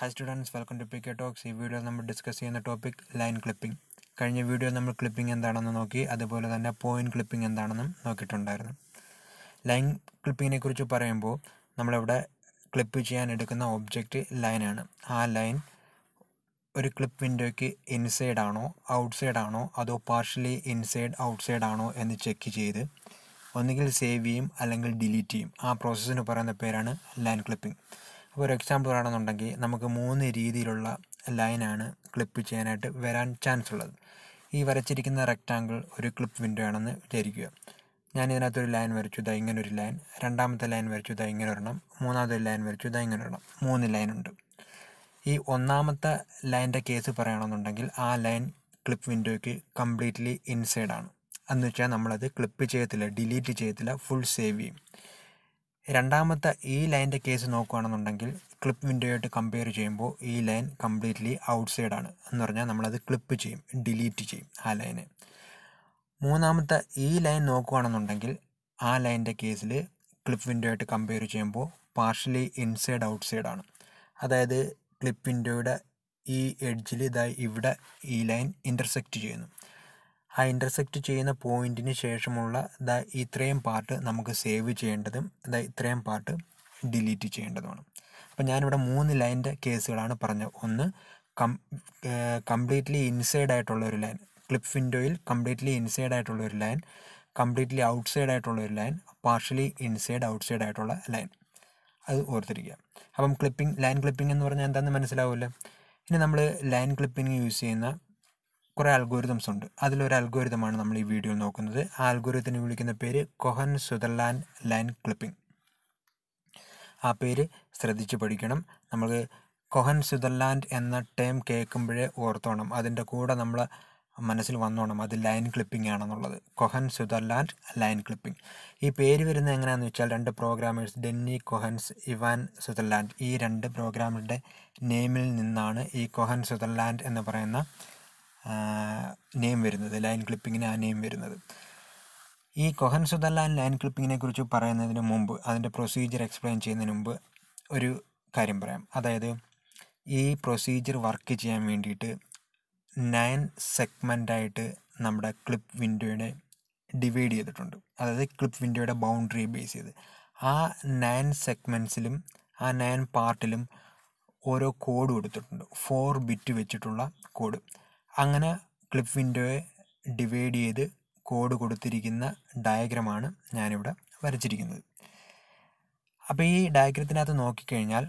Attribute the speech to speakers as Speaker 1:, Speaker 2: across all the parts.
Speaker 1: hi students welcome to P K talks ഈ വീഡിയോയിൽ നമ്മൾ ഡിസ്കസ് ചെയ്യുന്ന ടോപ്പിക് ലൈൻ ക്ലിപ്പിംഗ് കഴിഞ്ഞ വീഡിയോ നമ്മൾ ക്ലിപ്പിംഗ് എന്താണെന്ന് നോക്കി അതുപോലെ തന്നെ പോയിന്റ് ക്ലിപ്പിംഗ് എന്താണെന്നും നോക്കിയിട്ടുണ്ടായിരുന്നു ലൈൻ ക്ലിപ്പിങ്ങിനെ കുറിച്ച് പറയുമ്പോൾ നമ്മളിവിടെ ക്ലിപ്പ് ചെയ്യാൻ എടുക്കുന്ന ഒബ്ജക്റ്റ് ലൈനാണ് ആ ലൈൻ ഒരു ക്ലിപ്പ് വിൻഡോയ്ക്ക് ഇൻസൈഡ് ആണോ ഔട്ട്സൈഡ് ആണോ അതോ പാർഷ്യലി ഇൻസൈഡ് ഔട്ട്സൈഡ് ആണോ എന്ന് ചെക്ക് ചെയ്ത് ഒന്നുകിൽ സേവ് ചെയ്യും അല്ലെങ്കിൽ ഡിലീറ്റ് ചെയ്യും ആ പ്രോസസ്സിന് പറയുന്ന പേരാണ് ലൈൻ ക്ലിപ്പിംഗ് അപ്പോൾ ഒരു എക്സാമ്പിൾ പറയുകയാണെന്നുണ്ടെങ്കിൽ നമുക്ക് മൂന്ന് രീതിയിലുള്ള ലൈനാണ് ക്ലിപ്പ് ചെയ്യാനായിട്ട് വരാൻ ചാൻസ് ഉള്ളത് ഈ വരച്ചിരിക്കുന്ന റെക്റ്റാങ്കിൾ ഒരു ക്ലിപ്പ് വിൻഡോ ആണെന്ന് വിചാരിക്കുക ഞാൻ ഇതിനകത്തൊരു ലൈൻ വരച്ചു ഇതാ ഇങ്ങനെ ഒരു ലൈൻ രണ്ടാമത്തെ ലൈൻ വരച്ചു ഇതാ ഇങ്ങനെ ഒരെണ്ണം മൂന്നാമത്തെ ലൈൻ വരച്ചു ഇതാ ഇങ്ങനെ ഒരെണ്ണം മൂന്ന് ലൈൻ ഉണ്ട് ഈ ഒന്നാമത്തെ ലൈൻ്റെ കേസ് പറയുകയാണെന്നുണ്ടെങ്കിൽ ആ ലൈൻ ക്ലിപ്പ് വിൻഡോയ്ക്ക് കംപ്ലീറ്റ്ലി ഇൻസൈഡാണ് എന്ന് വെച്ചാൽ നമ്മളത് ക്ലിപ്പ് ചെയ്യത്തില്ല ഡിലീറ്റ് ചെയ്യത്തില്ല ഫുൾ സേവ് ചെയ്യും രണ്ടാമത്തെ ഈ ലൈൻ്റെ കേസ് നോക്കുകയാണെന്നുണ്ടെങ്കിൽ ക്ലിപ്പ് ആയിട്ട് കമ്പയർ ചെയ്യുമ്പോൾ ഈ ലൈൻ കംപ്ലീറ്റ്ലി ഔട്ട്സൈഡ് ആണ് എന്ന് പറഞ്ഞാൽ നമ്മളത് ക്ലിപ്പ് ചെയ്യും ഡിലീറ്റ് ചെയ്യും ആ ലൈനെ മൂന്നാമത്തെ ഈ ലൈൻ നോക്കുകയാണെന്നുണ്ടെങ്കിൽ ആ ലൈൻ്റെ കേസിൽ ക്ലിപ്പ് ആയിട്ട് കമ്പയർ ചെയ്യുമ്പോൾ പാർഷ്യലി ഇൻസൈഡ് ഔട്ട്സൈഡ് ആണ് അതായത് ക്ലിപ്പ് വിൻഡോയുടെ ഈ എഡ്ജിൽ ഇതായി ഇവിടെ ഈ ലൈൻ ഇൻ്റർസെക്റ്റ് ചെയ്യുന്നു ആ ഇൻ്റർസെക്റ്റ് ചെയ്യുന്ന പോയിൻറ്റിന് ശേഷമുള്ള ദാ ഇത്രയും പാർട്ട് നമുക്ക് സേവ് ചെയ്യേണ്ടതും ദാ ഇത്രയും പാർട്ട് ഡിലീറ്റ് ചെയ്യേണ്ടതുമാണ് അപ്പോൾ ഞാനിവിടെ മൂന്ന് ലൈൻ്റെ കേസുകളാണ് പറഞ്ഞത് ഒന്ന് കം കംപ്ലീറ്റ്ലി ഇൻസൈഡ് ആയിട്ടുള്ള ഒരു ലൈൻ ക്ലിപ്പ് വിൻഡോയിൽ കംപ്ലീറ്റ്ലി ഇൻസൈഡ് ആയിട്ടുള്ള ഒരു ലൈൻ കംപ്ലീറ്റ്ലി ഔട്ട്സൈഡ് ആയിട്ടുള്ള ഒരു ലൈൻ പാർഷ്യലി ഇൻസൈഡ് ഔട്ട്സൈഡ് ആയിട്ടുള്ള ലൈൻ അത് ഓർത്തിരിക്കുക അപ്പം ക്ലിപ്പിംഗ് ലൈൻ ക്ലിപ്പിംഗ് എന്ന് പറഞ്ഞാൽ എന്താണെന്ന് മനസ്സിലാവില്ല ഇനി നമ്മൾ ലൈൻ ക്ലിപ്പിംഗ് യൂസ് ചെയ്യുന്ന കുറേ അൽഗോരിതംസ് ഉണ്ട് അതിലൊരു അൽഗോരിതമാണ് നമ്മൾ ഈ വീഡിയോയിൽ നോക്കുന്നത് ആ അൽഗോരിതത്തിന് വിളിക്കുന്ന പേര് കൊഹൻ സുതർലാൻഡ് ലൈൻ ക്ലിപ്പിംഗ് ആ പേര് ശ്രദ്ധിച്ച് പഠിക്കണം നമ്മൾ കൊഹൻ സുതർലാൻഡ് എന്ന ടേം കേൾക്കുമ്പോഴേ ഓർത്തോണം അതിൻ്റെ കൂടെ നമ്മൾ മനസ്സിൽ വന്നോണം അത് ലൈൻ ക്ലിപ്പിംഗ് ആണെന്നുള്ളത് കൊഹൻ സുതർലാൻഡ് ലൈൻ ക്ലിപ്പിംഗ് ഈ പേര് വരുന്നത് എങ്ങനെയാണെന്ന് വെച്ചാൽ രണ്ട് programmers Danny Cohens Ivan Sutherland ഈ രണ്ട് പ്രോഗ്രാമറുടെ നെയിമിൽ നിന്നാണ് ഈ കൊഹൻ സുതർലാൻഡ് എന്ന് പറയുന്ന നെയിം വരുന്നത് ലൈൻ ക്ലിപ്പിങ്ങിന് ആ നെയിം വരുന്നത് ഈ കൊഹൻ സുദർലാൻ ലൈൻ ക്ലിപ്പിങ്ങിനെ കുറിച്ച് പറയുന്നതിന് മുമ്പ് അതിൻ്റെ പ്രൊസീജിയർ എക്സ്പ്ലെയിൻ ചെയ്യുന്നതിന് മുമ്പ് ഒരു കാര്യം പറയാം അതായത് ഈ പ്രൊസീജിയർ വർക്ക് ചെയ്യാൻ വേണ്ടിയിട്ട് നയൻ സെഗ്മെൻ്റായിട്ട് നമ്മുടെ ക്ലിപ്പ് വിൻഡോയുടെ ഡിവൈഡ് ചെയ്തിട്ടുണ്ട് അതായത് ക്ലിപ്പ് വിൻഡോയുടെ ബൗണ്ടറി ബേസ് ചെയ്ത് ആ നയൻ സെഗ്മെൻസിലും ആ നയൻ പാർട്ടിലും ഓരോ കോഡ് കൊടുത്തിട്ടുണ്ട് ഫോർ ബിറ്റ് വെച്ചിട്ടുള്ള കോഡ് അങ്ങനെ ക്ലിപ്പ് വിൻഡോയെ ഡിവൈഡ് ചെയ്ത് കോഡ് കൊടുത്തിരിക്കുന്ന ഡയഗ്രമാണ് ഞാനിവിടെ വരച്ചിരിക്കുന്നത് അപ്പോൾ ഈ ഡയഗ്രത്തിനകത്ത് നോക്കിക്കഴിഞ്ഞാൽ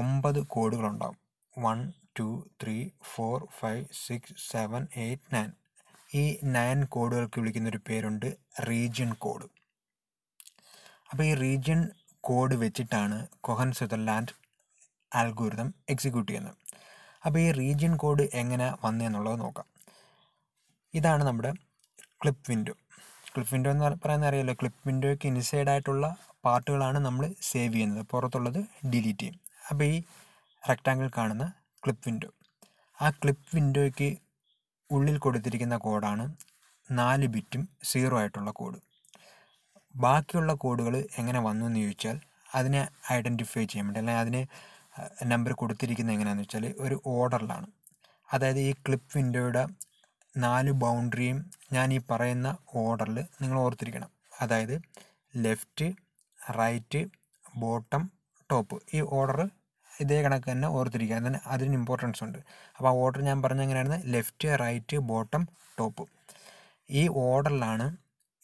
Speaker 1: ഒമ്പത് കോഡുകളുണ്ടാകും one two three four five six seven eight nine ഈ നയൻ കോഡുകൾക്ക് വിളിക്കുന്നൊരു പേരുണ്ട് റീജിയൻ കോഡ് അപ്പോൾ ഈ റീജിയൻ കോഡ് വെച്ചിട്ടാണ് കൊഹൻ സുതർലാൻഡ് ആൽഗോരിതം എക്സിക്യൂട്ട് ചെയ്യുന്നത് അപ്പോൾ ഈ റീജിയൻ കോഡ് എങ്ങനെ വന്നതെന്നുള്ളത് നോക്കാം ഇതാണ് നമ്മുടെ ക്ലിപ്പ് വിൻഡോ ക്ലിപ്പ് വിൻഡോ എന്ന് പറയുന്ന അറിയാലോ ക്ലിപ്പ് വിൻഡോയ്ക്ക് ഇൻസൈഡ് ആയിട്ടുള്ള പാർട്ടുകളാണ് നമ്മൾ സേവ് ചെയ്യുന്നത് പുറത്തുള്ളത് ഡിലീറ്റ് ചെയ്യും അപ്പോൾ ഈ റെക്റ്റാങ്കിൾ കാണുന്ന ക്ലിപ്പ് വിൻഡോ ആ ക്ലിപ്പ് വിൻഡോയ്ക്ക് ഉള്ളിൽ കൊടുത്തിരിക്കുന്ന കോഡാണ് നാല് ബിറ്റും സീറോ ആയിട്ടുള്ള കോഡ് ബാക്കിയുള്ള കോഡുകൾ എങ്ങനെ വന്നു എന്ന് ചോദിച്ചാൽ അതിനെ ഐഡൻറ്റിഫൈ ചെയ്യാൻ വേണ്ടി അല്ലെങ്കിൽ അതിനെ നമ്പർ കൊടുത്തിരിക്കുന്നത് എങ്ങനെയാണെന്ന് വെച്ചാൽ ഒരു ഓർഡറിലാണ് അതായത് ഈ ക്ലിപ്പ് വിൻഡോയുടെ നാല് ബൗണ്ടറിയും ഞാൻ ഈ പറയുന്ന ഓർഡറിൽ നിങ്ങൾ ഓർത്തിരിക്കണം അതായത് ലെഫ്റ്റ് റൈറ്റ് ബോട്ടം ടോപ്പ് ഈ ഓർഡർ ഇതേ കണക്ക് തന്നെ ഓർത്തിരിക്കുക അതിന് അതിന് ഇമ്പോർട്ടൻസ് ഉണ്ട് അപ്പോൾ ആ ഓർഡർ ഞാൻ പറഞ്ഞ എങ്ങനെയാണ് ലെഫ്റ്റ് റൈറ്റ് ബോട്ടം ടോപ്പ് ഈ ഓർഡറിലാണ്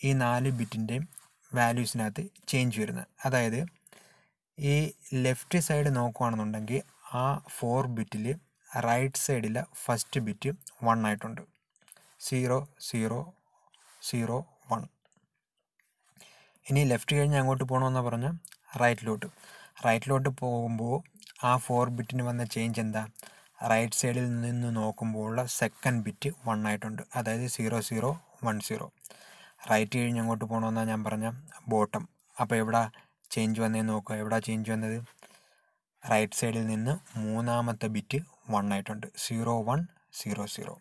Speaker 1: ഈ നാല് ബിറ്റിൻ്റെയും വാല്യൂസിനകത്ത് ചേഞ്ച് വരുന്നത് അതായത് ഈ ലെഫ്റ്റ് സൈഡ് നോക്കുകയാണെന്നുണ്ടെങ്കിൽ ആ ഫോർ ബിറ്റിൽ റൈറ്റ് സൈഡിലെ ഫസ്റ്റ് ബിറ്റ് വൺ ആയിട്ടുണ്ട് സീറോ സീറോ സീറോ വൺ ഇനി ലെഫ്റ്റ് കഴിഞ്ഞ് അങ്ങോട്ട് പോകണമെന്ന് പറഞ്ഞാൽ റൈറ്റിലോട്ട് റൈറ്റിലോട്ട് പോകുമ്പോൾ ആ ഫോർ ബിറ്റിന് വന്ന ചേഞ്ച് എന്താ റൈറ്റ് സൈഡിൽ നിന്ന് നോക്കുമ്പോഴുള്ള സെക്കൻഡ് ബിറ്റ് വൺ ആയിട്ടുണ്ട് അതായത് zero zero one zero right കഴിഞ്ഞ് അങ്ങോട്ട് പോകണമെന്നാണ് ഞാൻ പറഞ്ഞ ബോട്ടം അപ്പോൾ ഇവിടെ ചേഞ്ച് വന്നതെന്ന് നോക്കുക എവിടെ ചേഞ്ച് വന്നത് റൈറ്റ് സൈഡിൽ നിന്ന് മൂന്നാമത്തെ ബിറ്റ് വൺ ആയിട്ടുണ്ട് സീറോ വൺ സീറോ സീറോ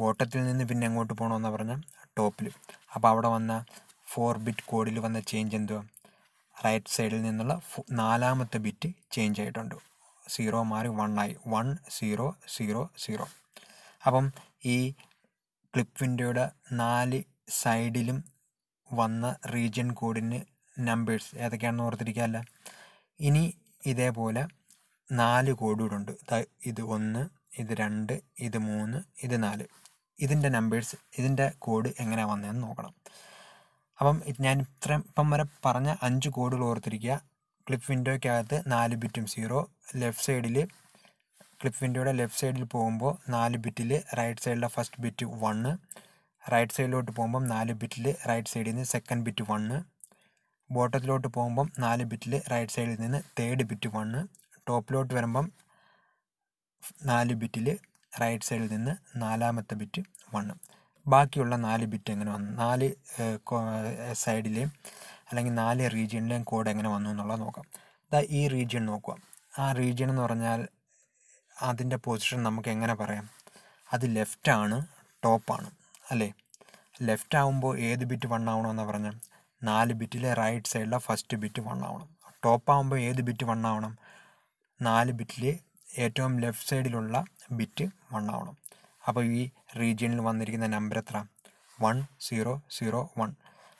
Speaker 1: ബോട്ടത്തിൽ നിന്ന് പിന്നെ എങ്ങോട്ട് പോകണമെന്ന് പറഞ്ഞാൽ ടോപ്പിൽ അപ്പോൾ അവിടെ വന്ന ഫോർ ബിറ്റ് കോഡിൽ വന്ന ചേഞ്ച് എന്തുവാ റൈറ്റ് സൈഡിൽ നിന്നുള്ള നാലാമത്തെ ബിറ്റ് ചേഞ്ച് ആയിട്ടുണ്ട് സീറോ മാറി വൺ ആയി വൺ സീറോ സീറോ സീറോ അപ്പം ഈ ക്ലിപ്പ് വിൻഡോയുടെ നാല് സൈഡിലും വന്ന റീജിയൻ കോഡിന് നമ്പേഴ്സ് ഏതൊക്കെയാണെന്ന് ഓർത്തിരിക്കാമല്ല ഇനി ഇതേപോലെ നാല് കോഡുകളുണ്ട് ഇത് ഒന്ന് ഇത് രണ്ട് ഇത് മൂന്ന് ഇത് നാല് ഇതിൻ്റെ നമ്പേഴ്സ് ഇതിൻ്റെ കോഡ് എങ്ങനെയാണ് വന്നതെന്ന് നോക്കണം അപ്പം ഞാൻ ഇത്രയും ഇപ്പം വരെ പറഞ്ഞ അഞ്ച് കോഡുകൾ ഓർത്തിരിക്കുക ക്ലിപ്പ് വിൻഡോയ്ക്കകത്ത് നാല് ബിറ്റും സീറോ ലെഫ്റ്റ് സൈഡിൽ ക്ലിപ്പ് വിൻഡോയുടെ ലെഫ്റ്റ് സൈഡിൽ പോകുമ്പോൾ നാല് ബിറ്റിൽ റൈറ്റ് സൈഡിലെ ഫസ്റ്റ് ബിറ്റ് വണ് റൈറ്റ് സൈഡിലോട്ട് പോകുമ്പം നാല് ബിറ്റിൽ റൈറ്റ് സൈഡിൽ നിന്ന് സെക്കൻഡ് ബിറ്റ് വണ്ണ് ബോട്ടത്തിലോട്ട് പോകുമ്പം നാല് ബിറ്റിൽ റൈറ്റ് സൈഡിൽ നിന്ന് തേർഡ് ബിറ്റ് വണ് ടോപ്പിലോട്ട് വരുമ്പം നാല് ബിറ്റിൽ റൈറ്റ് സൈഡിൽ നിന്ന് നാലാമത്തെ ബിറ്റ് വണ്ണ് ബാക്കിയുള്ള നാല് ബിറ്റ് എങ്ങനെ വന്നു നാല് സൈഡിലെയും അല്ലെങ്കിൽ നാല് റീജിയണിലെയും കോഡ് എങ്ങനെ വന്നു എന്നുള്ളത് നോക്കാം ദാ ഈ റീജിയൺ നോക്കുക ആ റീജിയൺ എന്ന് പറഞ്ഞാൽ അതിൻ്റെ പൊസിഷൻ നമുക്ക് എങ്ങനെ പറയാം അത് ലെഫ്റ്റാണ് ടോപ്പാണ് അല്ലേ ലെഫ്റ്റ് ആകുമ്പോൾ ഏത് ബിറ്റ് വൺ ആവണമെന്നാണ് പറഞ്ഞാൽ നാല് ബിറ്റിലെ റൈറ്റ് സൈഡിലെ ഫസ്റ്റ് ബിറ്റ് വൺ ആവണം ടോപ്പ് ആകുമ്പോൾ ഏത് ബിറ്റ് വൺ ആവണം നാല് ബിറ്റിലെ ഏറ്റവും ലെഫ്റ്റ് സൈഡിലുള്ള ബിറ്റ് വൺ ആവണം അപ്പോൾ ഈ റീജിയനിൽ വന്നിരിക്കുന്ന നമ്പർ എത്ര വൺ സീറോ സീറോ വൺ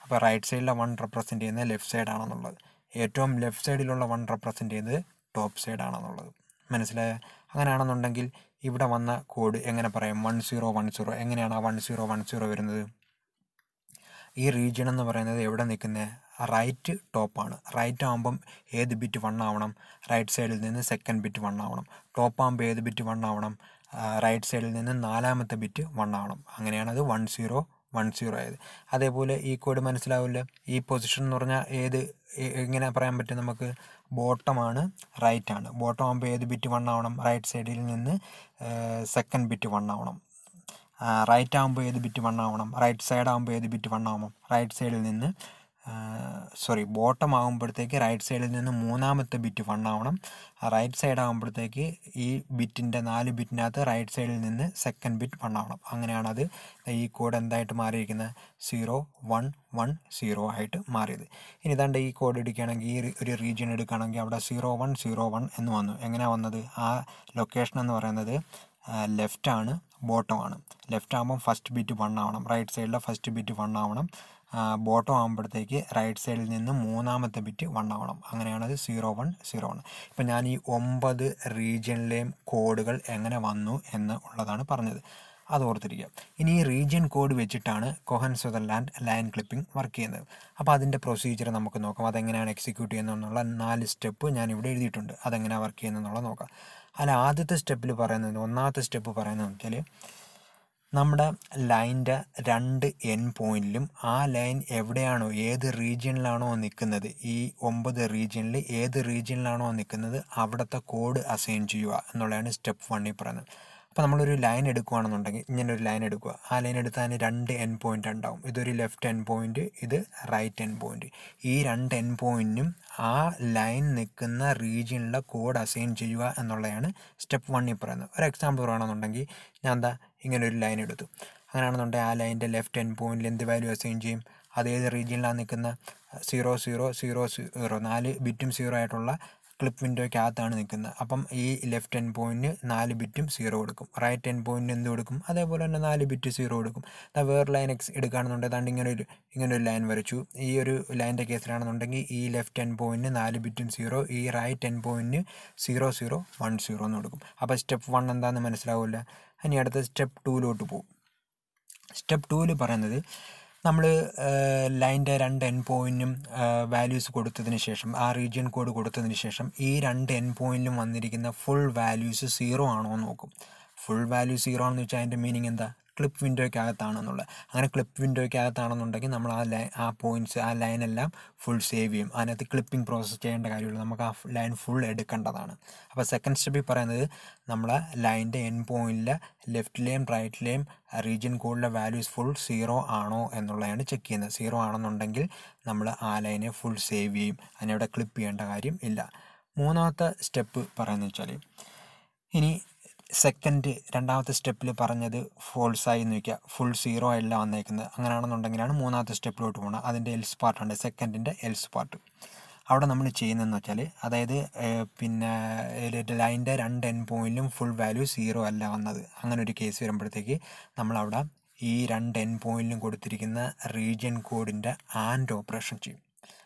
Speaker 1: അപ്പോൾ റൈറ്റ് സൈഡിലെ വൺ റെപ്രസെൻ്റ് ചെയ്യുന്നത് ലെഫ്റ്റ് സൈഡാണെന്നുള്ളത് ഏറ്റവും ലെഫ്റ്റ് സൈഡിലുള്ള വൺ റെപ്രസെൻ്റ് ചെയ്യുന്നത് ടോപ്പ് സൈഡാണെന്നുള്ളത് മനസ്സിലായ അങ്ങനെയാണെന്നുണ്ടെങ്കിൽ ഇവിടെ വന്ന കോഡ് എങ്ങനെ പറയാം വൺ സീറോ വൺ സീറോ എങ്ങനെയാണ് ആ വൺ സീറോ വൺ സീറോ വരുന്നത് ഈ റീജിയൺ എന്ന് പറയുന്നത് എവിടെ നിൽക്കുന്നത് റൈറ്റ് ടോപ്പാണ് റൈറ്റ് ആകുമ്പം ഏത് ബിറ്റ് വൺ ആവണം റൈറ്റ് സൈഡിൽ നിന്ന് സെക്കൻഡ് ബിറ്റ് വൺ ആവണം ടോപ്പ് ആകുമ്പോൾ ഏത് ബിറ്റ് വൺ ആവണം റൈറ്റ് സൈഡിൽ നിന്ന് നാലാമത്തെ ബിറ്റ് വൺ ആവണം അങ്ങനെയാണ് അത് വൺ സീറോ വൺ സീറോ ആയത് അതേപോലെ ഈ കോഡ് മനസ്സിലാവില്ല ഈ പൊസിഷൻ എന്ന് പറഞ്ഞാൽ ഏത് എങ്ങനെ പറയാൻ പറ്റും നമുക്ക് ബോട്ടമാണ് റൈറ്റ് ആണ് ബോട്ടം ആകുമ്പോൾ ഏത് ബിറ്റ് വൺ ആവണം റൈറ്റ് സൈഡിൽ നിന്ന് സെക്കൻഡ് ബിറ്റ് വൺ ആവണം റൈറ്റ് ആകുമ്പോൾ ഏത് ബിറ്റ് വൺ ആവണം റൈറ്റ് സൈഡ് ആകുമ്പോൾ ഏത് ബിറ്റ് വൺ ആവണം റൈറ്റ് സൈഡിൽ നിന്ന് സോറി ബോട്ടം ആകുമ്പോഴത്തേക്ക് റൈറ്റ് സൈഡിൽ നിന്ന് മൂന്നാമത്തെ ബിറ്റ് വൺ ആവണം റൈറ്റ് സൈഡ് ആകുമ്പോഴത്തേക്ക് ഈ ബിറ്റിൻ്റെ നാല് ബിറ്റിനകത്ത് റൈറ്റ് സൈഡിൽ നിന്ന് സെക്കൻഡ് ബിറ്റ് വൺ ആവണം അങ്ങനെയാണ് അത് ഈ കോഡ് എന്തായിട്ട് മാറിയിരിക്കുന്നത് സീറോ വൺ വൺ സീറോ ആയിട്ട് മാറിയത് ഇനി ഇതാണ്ട് ഈ കോഡ് എടുക്കുകയാണെങ്കിൽ ഈ ഒരു റീജിയൻ എടുക്കുകയാണെങ്കിൽ അവിടെ സീറോ വൺ സീറോ വൺ എന്ന് വന്നു എങ്ങനെയാണ് വന്നത് ആ ലൊക്കേഷൻ എന്ന് പറയുന്നത് ലെഫ്റ്റ് ആണ് ബോട്ടം ആണ് ലെഫ്റ്റ് ആകുമ്പം ഫസ്റ്റ് ബിറ്റ് വൺ ആവണം റൈറ്റ് സൈഡിലെ ഫസ്റ്റ് ബിറ്റ് വൺ ആവണം ബോട്ടം ആകുമ്പോഴത്തേക്ക് റൈറ്റ് സൈഡിൽ നിന്ന് മൂന്നാമത്തെ ബിറ്റ് വൺ ആവണം അങ്ങനെയാണത് സീറോ വൺ സീറോ ആണ് ഇപ്പം ഞാൻ ഈ ഒമ്പത് റീജിയനിലെയും കോഡുകൾ എങ്ങനെ വന്നു എന്ന് ഉള്ളതാണ് പറഞ്ഞത് അത് ഓർത്തിരിക്കുക ഇനി ഈ റീജിയൻ കോഡ് വെച്ചിട്ടാണ് Cohen Sutherland line clipping work ചെയ്യുന്നത് അപ്പോൾ അതിൻ്റെ പ്രൊസീജിയർ നമുക്ക് നോക്കാം അതെങ്ങനെയാണ് എക്സിക്യൂട്ട് ചെയ്യുന്നതെന്നുള്ള നാല് സ്റ്റെപ്പ് ഞാൻ ഇവിടെ എഴുതിയിട്ടുണ്ട് അതെങ്ങനെയാണ് വർക്ക് ചെയ്യുന്നതെന്നുള്ളത് നോക്കാം അല്ല ആദ്യത്തെ സ്റ്റെപ്പിൽ പറയുന്നത് ഒന്നാമത്തെ സ്റ്റെപ്പ് പറയുന്നത് നോക്കിയാൽ നമ്മുടെ ലൈൻ്റെ രണ്ട് എൻ പോയിന്റിലും ആ ലൈൻ എവിടെയാണോ ഏത് റീജിയണിലാണോ നിൽക്കുന്നത് ഈ ഒമ്പത് റീജിയനിൽ ഏത് റീജിയണിലാണോ നിൽക്കുന്നത് അവിടുത്തെ കോഡ് അസൈൻ ചെയ്യുക എന്നുള്ളതാണ് സ്റ്റെപ്പ് വണ്ണിൽ പറയുന്നത് അപ്പോൾ നമ്മളൊരു ലൈൻ എടുക്കുകയാണെന്നുണ്ടെങ്കിൽ ഇങ്ങനെ ഒരു ലൈൻ എടുക്കുക ആ ലൈൻ എടുത്താൽ രണ്ട് എൻ പോയിൻ്റ് ഉണ്ടാവും ഇതൊരു ലെഫ്റ്റ് എൻ പോയിന്റ് ഇത് റൈറ്റ് എൻ പോയിന്റ് ഈ രണ്ട് എൻ പോയിൻറ്റിനും ആ ലൈൻ നിൽക്കുന്ന റീജിയനിലെ കോഡ് അസൈൻ ചെയ്യുക എന്നുള്ളതാണ് സ്റ്റെപ്പ് വണ്ണിൽ പറയുന്നത് ഒരു എക്സാമ്പിൾ പറയുകയാണെന്നുണ്ടെങ്കിൽ ഞാൻ എന്താ ഇങ്ങനെ ഒരു ലൈൻ എടുത്തു അങ്ങനെയാണെന്നുണ്ടെങ്കിൽ ആ ലൈൻ്റെ ലെഫ്റ്റ് എൻഡ് പോയിന്റിൽ എന്ത് വാല്യൂ അസൈൻ ചെയ്യും അതേത് റീജിയനിലാണ് നിൽക്കുന്ന സീറോ സീറോ സീറോ സീറോ നാല് ബിറ്റും സീറോ ആയിട്ടുള്ള ക്ലിപ്പ് വിൻഡോയ്ക്കകത്താണ് നിൽക്കുന്നത് അപ്പം ഈ ലെഫ്റ്റ് ഹാൻഡ് പോയിന്റിന് നാല് ബിറ്റും സീറോ കൊടുക്കും റൈറ്റ് ഹാൻഡ് പോയിന്റിന് എന്ത് കൊടുക്കും അതേപോലെ തന്നെ നാല് ബിറ്റ് സീറോ കൊടുക്കും അതാ വേറെ ലൈൻ എക്സ് എടുക്കുകയാണെന്നുണ്ടെങ്കിൽ അതുകൊണ്ട് ഇങ്ങനെ ഒരു ഇങ്ങനെ ഒരു ലൈൻ വരച്ചു ഈ ഒരു ലൈൻ്റെ കേസിലാണെന്നുണ്ടെങ്കിൽ ഈ ലെഫ്റ്റ് ഹാൻഡ് പോയിന്റിന് നാല് ബിറ്റും സീറോ ഈ റൈറ്റ് ഹാൻഡ് പോയിന്റിന് സീറോ സീറോ വൺ സീറോ എന്ന് കൊടുക്കും അപ്പോൾ സ്റ്റെപ്പ് വൺ എന്താണെന്ന് മനസ്സിലാവില്ല ഇനി അടുത്ത സ്റ്റെപ്പ് ടൂലോട്ട് പോകും സ്റ്റെപ്പ് ടൂവിൽ പറയുന്നത് നമ്മൾ ലൈൻ്റെ രണ്ട് എൻ പോയിൻറ്റിനും വാല്യൂസ് കൊടുത്തതിന് ശേഷം ആ റീജിയൻ കോഡ് കൊടുത്തതിന് ശേഷം ഈ രണ്ട് എൻ പോയിൻറ്റിലും വന്നിരിക്കുന്ന ഫുൾ വാല്യൂസ് സീറോ ആണോ എന്ന് നോക്കും ഫുൾ വാല്യൂ സീറോ ആണെന്ന് വെച്ചാൽ അതിൻ്റെ മീനിങ് എന്താ ക്ലിപ്പ് വിൻഡോയ്ക്കകത്താണെന്നുള്ളത് അങ്ങനെ ക്ലിപ്പ് വിൻഡോയ്ക്കകത്താണെന്നുണ്ടെങ്കിൽ നമ്മൾ ആ ലൈൻ ആ പോയിൻറ്റ്സ് ആ ലൈനെല്ലാം ഫുൾ സേവ് ചെയ്യും അതിനകത്ത് ക്ലിപ്പിംഗ് പ്രോസസ്സ് ചെയ്യേണ്ട കാര്യമില്ല നമുക്ക് ആ ലൈൻ ഫുൾ എടുക്കേണ്ടതാണ് അപ്പോൾ സെക്കൻഡ് സ്റ്റെപ്പിൽ പറയുന്നത് നമ്മൾ ലൈൻ്റെ എൻ പോയിൻറ്റിലെ ലെഫ്റ്റിലെയും റൈറ്റിലെയും റീജിയൻ കോഡിലെ വാല്യൂസ് ഫുൾ സീറോ ആണോ എന്നുള്ളതാണ് ചെക്ക് ചെയ്യുന്നത് സീറോ ആണെന്നുണ്ടെങ്കിൽ നമ്മൾ ആ ലൈനെ ഫുൾ സേവ് ചെയ്യും അതിനവിടെ ക്ലിപ്പ് ചെയ്യേണ്ട കാര്യം ഇല്ല മൂന്നാമത്തെ സ്റ്റെപ്പ് പറയുന്നത് വെച്ചാൽ ഇനി സെക്കൻഡ് രണ്ടാമത്തെ സ്റ്റെപ്പിൽ പറഞ്ഞത് ഫോൾസ് ആയി എന്ന് വയ്ക്കുക ഫുൾ സീറോ അല്ല വന്നേക്കുന്നത് അങ്ങനെയാണെന്നുണ്ടെങ്കിലാണ് മൂന്നാമത്തെ സ്റ്റെപ്പിലോട്ട് പോകുന്നത് അതിൻ്റെ എൽസ് പാർട്ടുണ്ട് സെക്കൻഡിൻ്റെ എൽസ് പാർട്ട് അവിടെ നമ്മൾ ചെയ്യുന്നതെന്ന് വെച്ചാൽ അതായത് പിന്നെ ലൈൻ്റെ രണ്ട് എൻ പോയിൻറ്റിലും ഫുൾ വാല്യൂ സീറോ അല്ല വന്നത് അങ്ങനെ ഒരു കേസ് വരുമ്പോഴത്തേക്ക് നമ്മളവിടെ ഈ രണ്ട് എൻ പോയിൻറ്റിലും കൊടുത്തിരിക്കുന്ന റീജിയൻ കോഡിൻ്റെ ആൻഡ് ഓപ്പറേഷൻ ചെയ്യും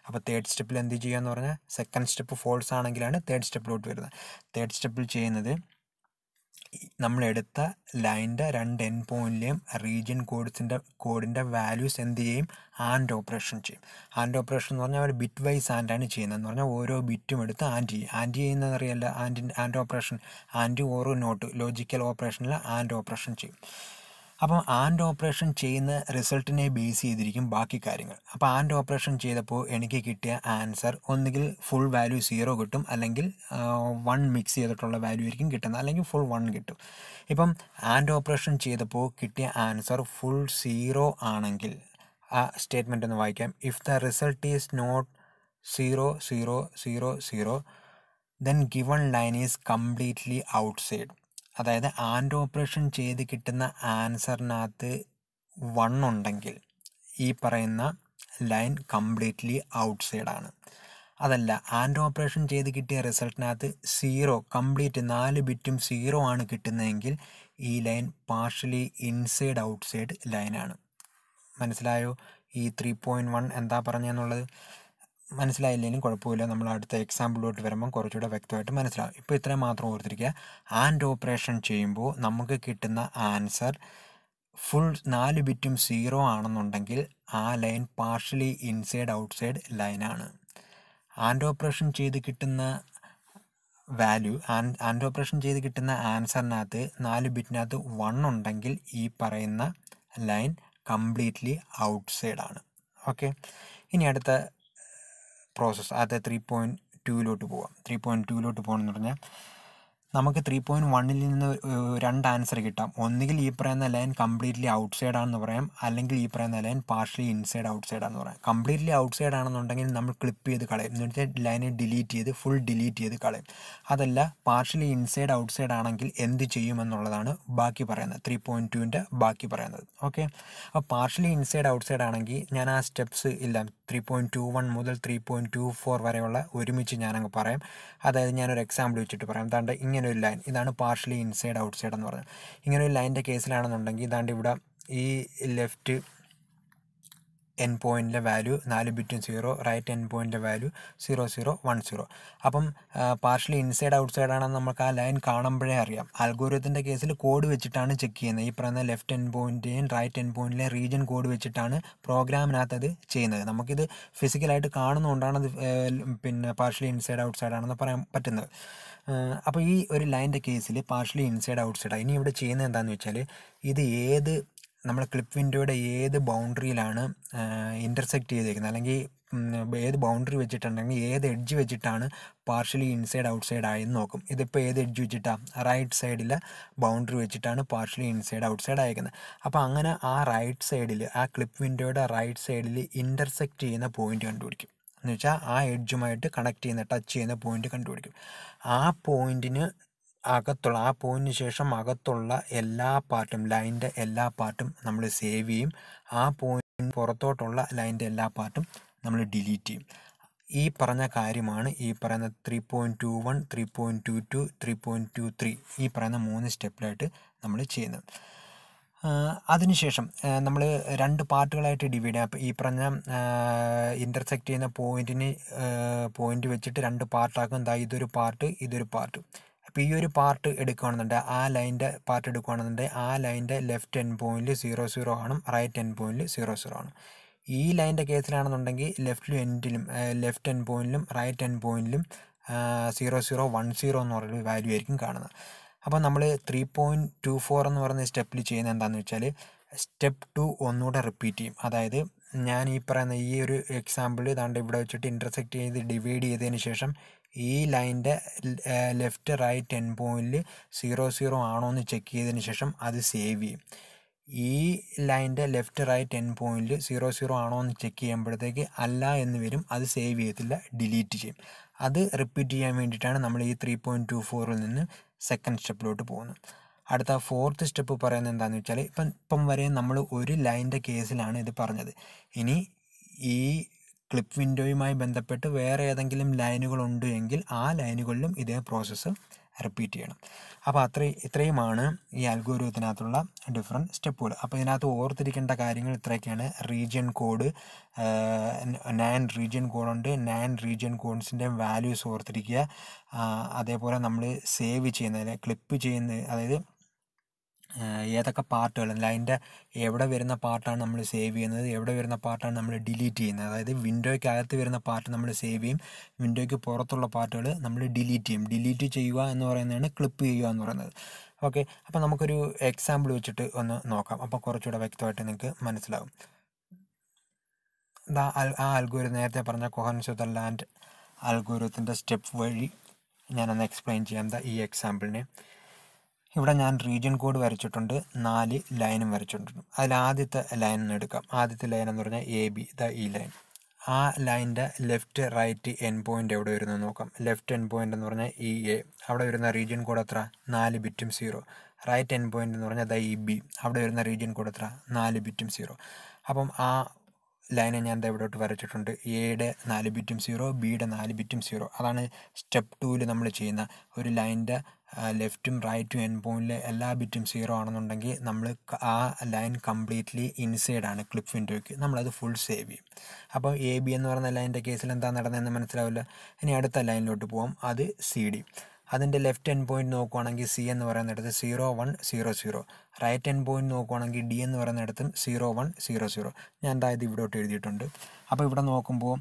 Speaker 1: അപ്പോൾ തേർഡ് സ്റ്റെപ്പിൽ എന്ത് ചെയ്യുക എന്ന് പറഞ്ഞാൽ സെക്കൻഡ് സ്റ്റെപ്പ് ഫോൾസ് ആണെങ്കിലാണ് തേർഡ് സ്റ്റെപ്പിലോട്ട് വരുന്നത് തേർഡ് സ്റ്റെപ്പിൽ ചെയ്യുന്നത് നമ്മളെടുത്ത ലൈൻ്റെ രണ്ട് എൻ പോയിൻറ്റിലെയും റീജിയൻ കോഡ്സിൻ്റെ കോഡിൻ്റെ വാല്യൂസ് എന്ത് ചെയ്യും ആൻഡ് ഓപ്പറേഷൻ ചെയ്യും ആൻഡ് ഓപ്പറേഷൻ എന്ന് പറഞ്ഞാൽ അവർ ബിറ്റ് വൈസ് ആൻഡാണ് ചെയ്യുന്നതെന്ന് പറഞ്ഞാൽ ഓരോ ബിറ്റും എടുത്ത് ആൻഡ് ചെയ്യും ആൻഡ് ചെയ്യുന്നത് അറിയാല്ല ആൻഡ് ആൻഡ് ഓപ്പറേഷൻ ആൻഡ് ഓരോ നോട്ട് ലോജിക്കൽ ഓപ്പറേഷനിൽ ആൻഡ് ഓപ്പറേഷൻ ചെയ്യും അപ്പം ആൻഡ് ഓപ്പറേഷൻ ചെയ്യുന്ന റിസൾട്ടിനെ ബേസ് ചെയ്തിരിക്കും ബാക്കി കാര്യങ്ങൾ അപ്പോൾ ആൻഡ് ഓപ്പറേഷൻ ചെയ്തപ്പോൾ എനിക്ക് കിട്ടിയ ആൻസർ ഒന്നുകിൽ ഫുൾ വാല്യൂ സീറോ കിട്ടും അല്ലെങ്കിൽ വൺ മിക്സ് ചെയ്തിട്ടുള്ള വാല്യൂ ആയിരിക്കും കിട്ടുന്നത് അല്ലെങ്കിൽ ഫുൾ വൺ കിട്ടും ഇപ്പം ആൻഡ് ഓപ്പറേഷൻ ചെയ്തപ്പോൾ കിട്ടിയ ആൻസർ ഫുൾ സീറോ ആണെങ്കിൽ ആ സ്റ്റേറ്റ്മെൻ്റ് ഒന്ന് വായിക്കാം if the result is not zero zero zero zero then given line is completely outside അതായത് ആൻഡ് ഓപ്പറേഷൻ ചെയ്ത് കിട്ടുന്ന ആൻസറിനകത്ത് വൺ ഉണ്ടെങ്കിൽ ഈ പറയുന്ന ലൈൻ കംപ്ലീറ്റ്ലി ഔട്ട്സൈഡാണ് അതല്ല ആൻഡ് ഓപ്പറേഷൻ ചെയ്ത് കിട്ടിയ റിസൾട്ടിനകത്ത് സീറോ കംപ്ലീറ്റ് നാല് ബിറ്റും സീറോ ആണ് കിട്ടുന്നതെങ്കിൽ ഈ ലൈൻ പാർഷ്യലി ഇൻസൈഡ് ഔട്ട്സൈഡ് ലൈനാണ് മനസ്സിലായോ ഈ ത്രീ പോയിൻറ്റ് വൺ എന്താ പറഞ്ഞെന്നുള്ളത് മനസ്സിലായില്ലെങ്കിലും കുഴപ്പമില്ല നമ്മൾ അടുത്ത എക്സാമ്പിളിലോട്ട് വരുമ്പോൾ കുറച്ചുകൂടെ വ്യക്തമായിട്ട് മനസ്സിലാവും ഇപ്പോൾ ഇത്രയും മാത്രം ഓർത്തിരിക്കുക ആൻഡ് ഓപ്പറേഷൻ ചെയ്യുമ്പോൾ നമുക്ക് കിട്ടുന്ന ആൻസർ ഫുൾ നാല് ബിറ്റും സീറോ ആണെന്നുണ്ടെങ്കിൽ ആ ലൈൻ പാർഷ്യലി ഇൻസൈഡ് ഔട്ട്സൈഡ് ലൈനാണ് ആൻഡ് ഓപ്പറേഷൻ ചെയ്ത് കിട്ടുന്ന വാല്യൂ ആൻഡ് ആൻഡ് ഓപ്പറേഷൻ ചെയ്ത് കിട്ടുന്ന ആൻസറിനകത്ത് നാല് ബിറ്റിനകത്ത് വൺ ഉണ്ടെങ്കിൽ ഈ പറയുന്ന ലൈൻ കംപ്ലീറ്റ്ലി ഔട്ട്സൈഡാണ് ഓക്കെ ഇനി അടുത്ത പ്രോസസ്സ് അത് ത്രീ പോയിൻറ്റ് ടുവിലോട്ട് പോവാം ത്രീ പോയിൻറ്റ് ടൂവിലോട്ട് പോകണമെന്ന് പറഞ്ഞാൽ നമുക്ക് ത്രീ പോയിൻറ്റ് വണ്ണിൽ നിന്ന് രണ്ട് ആൻസർ കിട്ടാം ഒന്നുകിൽ ഈ പറയുന്ന ലൈൻ കംപ്ലീറ്റ്ലി ഔട്ട് സൈഡ് ആണെന്ന് പറയാം അല്ലെങ്കിൽ ഈ പറയുന്ന line partially inside outside ആണെന്ന് പറയാം കംപ്ലീറ്റ്ലി ഔട്ട് സൈഡ് ആണെന്നുണ്ടെങ്കിൽ നമ്മൾ ക്ലിപ്പ് ചെയ്ത് കളയും എന്ന് വെച്ചാൽ ലൈനെ ഡിലീറ്റ് ചെയ്ത് ഫുൾ ഡിലീറ്റ് ചെയ്ത് കളയും അതല്ല പാർഷ്യലി ഇൻസൈഡ് ഔട്ട് സൈഡ് ആണെങ്കിൽ എന്ത് ചെയ്യുമെന്നുള്ളതാണ് ബാക്കി പറയുന്നത് ത്രീ പോയിൻറ്റ് ടുവിൻ്റെ ബാക്കി പറയുന്നത് ഓക്കെ അപ്പോൾ പാർഷ്യലി ഇൻസൈഡ് ഔട്ട് സൈഡ് ആണെങ്കിൽ ഞാൻ ആ സ്റ്റെപ്സ് ഇല്ല ത്രീ പോയിൻറ്റ് ടു വൺ മുതൽ ത്രീ പോയിൻറ്റ് ടു ഫോർ വരെയുള്ള ഒരുമിച്ച് ഞാനങ്ങ് പറയാം അതായത് ഞാനൊരു എക്സാമ്പിൾ വെച്ചിട്ട് പറയാം താണ്ട് ഇങ്ങനെ ഒരു ലൈൻ ഇതാണ് പാർഷ്യലി ഇൻസൈഡ് ഔട്ട്സൈഡ് എന്ന് പറയുന്നത് ഇങ്ങനെ ഒരു ലൈൻ്റെ കേസിലാണെന്നുണ്ടെങ്കിൽ ഇതാണ്ട് ഇവിടെ ഈ ലെഫ്റ്റ് എൻ പോയിൻറ്റിലെ വാല്യൂ നാല് ബിറ്റും സീറോ റൈറ്റ് എൻ പോയിൻറ്റിലെ value zero zero one zero അപ്പം പാർഷ്യലി ഇൻസൈഡ് ഔട്ട്സൈഡ് ആണെന്ന് നമുക്ക് ആ ലൈൻ കാണുമ്പോഴേ അറിയാം അൽഗോരിയത്തിൻ്റെ കേസിൽ കോഡ് വെച്ചിട്ടാണ് ചെക്ക് ചെയ്യുന്നത് ഈ പറയുന്ന ലെഫ്റ്റ് എൻ പോയിൻറ്റിൻ്റെയും റൈറ്റ് എൻ പോയിൻറ്റിലെ റീജിയൻ കോഡ് വെച്ചിട്ടാണ് പ്രോഗ്രാമിനകത്തത് ചെയ്യുന്നത് നമുക്കിത് ഫിസിക്കലായിട്ട് കാണുന്നതുകൊണ്ടാണ് അത് പിന്നെ പാർഷ്യലി ഇൻസൈഡ് ഔട്ട്സൈഡ് ആണെന്ന് പറയാൻ പറ്റുന്നത് അപ്പോൾ ഈ ഒരു ലൈൻ്റെ കേസിൽ പാർഷ്യലി ഇൻസൈഡ് ഔട്ട്സൈഡ് ഇനി ഇവിടെ ചെയ്യുന്നത് എന്താണെന്ന് വെച്ചാൽ ഇത് ഏത് നമ്മൾ ക്ലിപ്പ് വിൻഡോയുടെ ഏത് ബൗണ്ടറിയിലാണ് ഇൻ്റർസെക്റ്റ് ചെയ്തേക്കുന്നത് അല്ലെങ്കിൽ ഏത് ബൗണ്ടറി വെച്ചിട്ടുണ്ടെങ്കിൽ ഏത് എഡ്ജ് വെച്ചിട്ടാണ് പാർഷ്യലി ഇൻസൈഡ് ഔട്ട്സൈഡ് ആയെന്ന് നോക്കും ഇതിപ്പോൾ ഏത് എഡ്ജ് വെച്ചിട്ടാണ് റൈറ്റ് സൈഡിലെ ബൗണ്ടറി വെച്ചിട്ടാണ് പാർഷ്യലി ഇൻസൈഡ് ഔട്ട്സൈഡ് അയക്കുന്നത് അപ്പോൾ അങ്ങനെ ആ റൈറ്റ് സൈഡിൽ ആ ക്ലിപ്പ് വിൻഡോയുടെ റൈറ്റ് സൈഡിൽ ഇൻ്റർസെക്റ്റ് ചെയ്യുന്ന പോയിന്റ് കണ്ടുപിടിക്കും എന്ന് വെച്ചാൽ ആ എഡ്ജുമായിട്ട് കണക്ട് ചെയ്യുന്ന ടച്ച് ചെയ്യുന്ന പോയിന്റ് കണ്ടുപിടിക്കും ആ പോയിൻറ്റിന് അകത്തുള്ള ആ പോയിന് ശേഷം അകത്തുള്ള എല്ലാ പാർട്ടും ലൈൻ്റെ എല്ലാ പാർട്ടും നമ്മൾ സേവ് ചെയ്യും ആ പോയിൻ്റ് പുറത്തോട്ടുള്ള ലൈൻ്റെ എല്ലാ പാർട്ടും നമ്മൾ ഡിലീറ്റ് ചെയ്യും ഈ പറഞ്ഞ കാര്യമാണ് ഈ പറയുന്ന three point two one three point two two three point two three ഈ പറയുന്ന മൂന്ന് സ്റ്റെപ്പിലായിട്ട് നമ്മൾ ചെയ്യുന്നത് അതിനുശേഷം നമ്മൾ രണ്ട് പാർട്ടുകളായിട്ട് ഡിവൈഡ് ചെയ്യാം അപ്പോൾ ഈ പറഞ്ഞ ഇൻ്റർസെക്റ്റ് ചെയ്യുന്ന പോയിൻറ്റിന് പോയിൻ്റ് വെച്ചിട്ട് രണ്ട് പാർട്ടാക്കും ദാ ഇതൊരു പാർട്ട് ഇതൊരു പാർട്ട് അപ്പോൾ ഈ ഒരു പാർട്ട് എടുക്കുകയാണെന്നുണ്ടെങ്കിൽ ആ ലൈൻ്റെ പാർട്ട് എടുക്കുകയാണെന്നുണ്ടെങ്കിൽ ആ ലൈൻ്റെ left end point zero zero ആണ് right end point zero zero ആണ് ഈ ലൈൻ്റെ കേസിലാണെന്നുണ്ടെങ്കിൽ ലെഫ്റ്റ് എൻഡിലും ലെഫ്റ്റ് എൻ പോയിൻറ്റിലും റൈറ്റ് എൻ പോയിൻറ്റിലും സീറോ സീറോ വൺ സീറോ എന്ന് പറയുന്ന വാല്യൂ ആയിരിക്കും കാണുന്നത് അപ്പോൾ നമ്മൾ ത്രീ പോയിൻറ്റ് ടു ഫോർ എന്ന് പറയുന്ന സ്റ്റെപ്പിൽ ചെയ്യുന്നത് എന്താണെന്ന് വെച്ചാൽ സ്റ്റെപ്പ് ടു ഒന്നുകൂടെ റിപ്പീറ്റ് ചെയ്യും അതായത് ഞാൻ ഈ പറയുന്ന ഈ ഒരു എക്സാമ്പിൾ ഇതാണ്ട് ഇവിടെ വെച്ചിട്ട് ഇൻ്റർസെക്റ്റ് ചെയ്ത് ഡിവൈഡ് ചെയ്തതിന് ശേഷം ഈ ലൈൻ്റെ ലെഫ്റ്റ് റൈറ്റ് എൻ പോയിന്റിൽ സീറോ സീറോ ആണോ എന്ന് ചെക്ക് ചെയ്തതിന് ശേഷം അത് സേവ് ചെയ്യും ഈ ലൈൻ്റെ ലെഫ്റ്റ് റൈറ്റ് എൻ പോയിന്റിൽ സീറോ സീറോ ആണോ എന്ന് ചെക്ക് ചെയ്യുമ്പോഴത്തേക്ക് അല്ല എന്ന് വരും അത് സേവ് ചെയ്യത്തില്ല ഡിലീറ്റ് ചെയ്യും അത് റിപ്പീറ്റ് ചെയ്യാൻ വേണ്ടിയിട്ടാണ് നമ്മൾ ഈ ത്രീ പോയിൻറ്റ് ടു ഫോറിൽ നിന്ന് സെക്കൻഡ് സ്റ്റെപ്പിലോട്ട് പോകുന്നത് അടുത്ത ഫോർത്ത് സ്റ്റെപ്പ് പറയുന്നത് എന്താണെന്ന് വെച്ചാൽ ഇപ്പം ഇപ്പം വരെ നമ്മൾ ഒരു ലൈൻ്റെ കേസിലാണ് ഇത് പറഞ്ഞത് ഇനി ഈ ക്ലിപ്പ് വിൻഡോയുമായി ബന്ധപ്പെട്ട് വേറെ ഏതെങ്കിലും ലൈനുകൾ എങ്കിൽ ആ ലൈനുകളിലും ഇതേ പ്രോസസ്സ് റിപ്പീറ്റ് ചെയ്യണം അപ്പോൾ അത്രയും ഇത്രയുമാണ് ഈ അൽഗോരത്തിനകത്തുള്ള ഡിഫറെൻറ്റ് സ്റ്റെപ്പുകൾ അപ്പോൾ ഇതിനകത്ത് ഓർത്തിരിക്കേണ്ട കാര്യങ്ങൾ ഇത്രയൊക്കെയാണ് റീജിയൻ കോഡ് നയൻ റീജിയൻ കോഡുണ്ട് നയൻ റീജിയൻ കോഡ്സിൻ്റെ വാല്യൂസ് ഓർത്തിരിക്കുക അതേപോലെ നമ്മൾ സേവ് ചെയ്യുന്നതിൽ ക്ലിപ്പ് ചെയ്യുന്ന അതായത് ഏതൊക്കെ പാർട്ടുകൾ അല്ലെങ്കിൽ അതിൻ്റെ എവിടെ വരുന്ന പാർട്ടാണ് നമ്മൾ സേവ് ചെയ്യുന്നത് എവിടെ വരുന്ന പാർട്ടാണ് നമ്മൾ ഡിലീറ്റ് ചെയ്യുന്നത് അതായത് വിൻഡോയ്ക്കകത്ത് വരുന്ന പാർട്ട് നമ്മൾ സേവ് ചെയ്യും വിൻഡോയ്ക്ക് പുറത്തുള്ള പാർട്ടുകൾ നമ്മൾ ഡിലീറ്റ് ചെയ്യും ഡിലീറ്റ് ചെയ്യുക എന്ന് പറയുന്നതാണ് ക്ലിപ്പ് ചെയ്യുക എന്ന് പറയുന്നത് ഓക്കെ അപ്പോൾ നമുക്കൊരു എക്സാമ്പിൾ വെച്ചിട്ട് ഒന്ന് നോക്കാം അപ്പോൾ കുറച്ചുകൂടെ വ്യക്തമായിട്ട് നിങ്ങൾക്ക് മനസ്സിലാവും ആ അൽഗോരി നേരത്തെ പറഞ്ഞ കൊഹൻസ് ദ ലാൻഡ് അൽഗോരത്തിൻ്റെ സ്റ്റെപ്പ് വഴി ഞാനൊന്ന് എക്സ്പ്ലെയിൻ ചെയ്യാം ദ ഈ എക്സാമ്പിളിനെ ഇവിടെ ഞാൻ റീജിയൻ കോഡ് വരച്ചിട്ടുണ്ട് നാല് ലൈനും വരച്ചിട്ടുണ്ട് അതിൽ ആദ്യത്തെ ലൈൻ എന്ന് എടുക്കാം ആദ്യത്തെ ലൈൻ എന്ന് പറഞ്ഞാൽ എ ബി ദ ഈ ലൈൻ ആ ലൈനിൻ്റെ ലെഫ്റ്റ് റൈറ്റ് എൻ പോയിൻ്റ് എവിടെ വരുന്നത് നോക്കാം ലെഫ്റ്റ് എൻ പോയിൻ്റ് എന്ന് പറഞ്ഞാൽ ഇ എ അവിടെ വരുന്ന റീജിയൻ കോഡ് എത്ര നാല് ബിറ്റും സീറോ റൈറ്റ് എൻ പോയിൻ്റ് എന്ന് പറഞ്ഞാൽ ദ ഇ ബി അവിടെ വരുന്ന റീജിയൻ കോഡ് എത്ര നാല് ബിറ്റും സീറോ അപ്പം ആ ലൈനെ ഞാൻ ഇവിടോട്ട് വരച്ചിട്ടുണ്ട് എയുടെ നാല് ബിറ്റും സീറോ ബിയുടെ നാല് ബിറ്റും സീറോ അതാണ് സ്റ്റെപ്പ് ടൂവിൽ നമ്മൾ ചെയ്യുന്ന ഒരു ലൈനിൻ്റെ ലെഫ്റ്റും റൈറ്റും എൻ പോയിൻറ്റിലെ എല്ലാ ബിറ്റും സീറോ ആണെന്നുണ്ടെങ്കിൽ നമ്മൾ ആ ലൈൻ കംപ്ലീറ്റ്ലി ഇൻസൈഡ് ആണ് ക്ലിപ്പ് വിൻഡോയ്ക്ക് നമ്മളത് ഫുൾ സേവ് ചെയ്യും അപ്പോൾ എ ബി എന്ന് പറയുന്ന ലൈനിൻ്റെ കേസിൽ എന്താ നടന്നതെന്ന് മനസ്സിലാവില്ല ഇനി അടുത്ത ലൈനിലോട്ട് പോകാം അത് സി ഡി അതിൻ്റെ ലെഫ്റ്റ് ഹാൻഡ് പോയിൻറ്റ് നോക്കുവാണെങ്കിൽ സി എന്ന് പറയുന്നിടത്ത് zero one zero zero right hand point നോക്കുവാണെങ്കിൽ ഡി എന്ന് പറയുന്നിടത്തും സീറോ വൺ സീറോ സീറോ ഞാൻ എന്തായത് ഇവിടോട്ട് എഴുതിയിട്ടുണ്ട് അപ്പോൾ ഇവിടെ നോക്കുമ്പോൾ